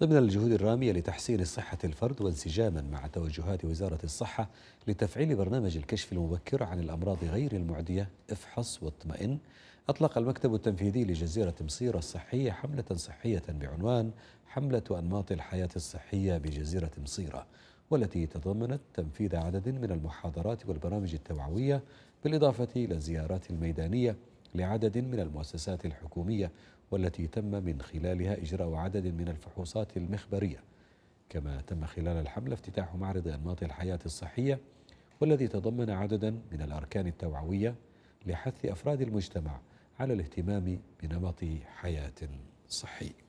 ضمن الجهود الرامية لتحسين صحة الفرد وانسجاما مع توجهات وزارة الصحة لتفعيل برنامج الكشف المبكر عن الأمراض غير المعدية افحص واطمئن أطلق المكتب التنفيذي لجزيرة مصير الصحية حملة صحية بعنوان حملة أنماط الحياة الصحية بجزيرة مصيرة والتي تضمنت تنفيذ عدد من المحاضرات والبرامج التوعوية بالإضافة إلى الزيارات الميدانية لعدد من المؤسسات الحكومية والتي تم من خلالها إجراء عدد من الفحوصات المخبرية كما تم خلال الحملة افتتاح معرض أنماط الحياة الصحية والذي تضمن عددا من الأركان التوعوية لحث أفراد المجتمع على الاهتمام بنمط حياة صحي